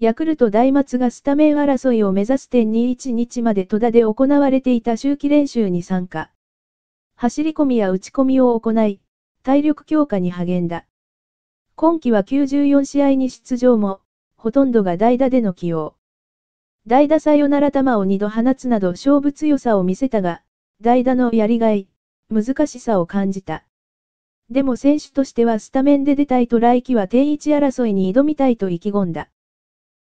ヤクルト大松がスタメン争いを目指す点21日まで戸田で行われていた秋季練習に参加。走り込みや打ち込みを行い、体力強化に励んだ。今季は94試合に出場も、ほとんどが代打での起用。代打サヨナラ球を2度放つなど勝負強さを見せたが、代打のやりがい、難しさを感じた。でも選手としてはスタメンで出たいと来季は定位置争いに挑みたいと意気込んだ。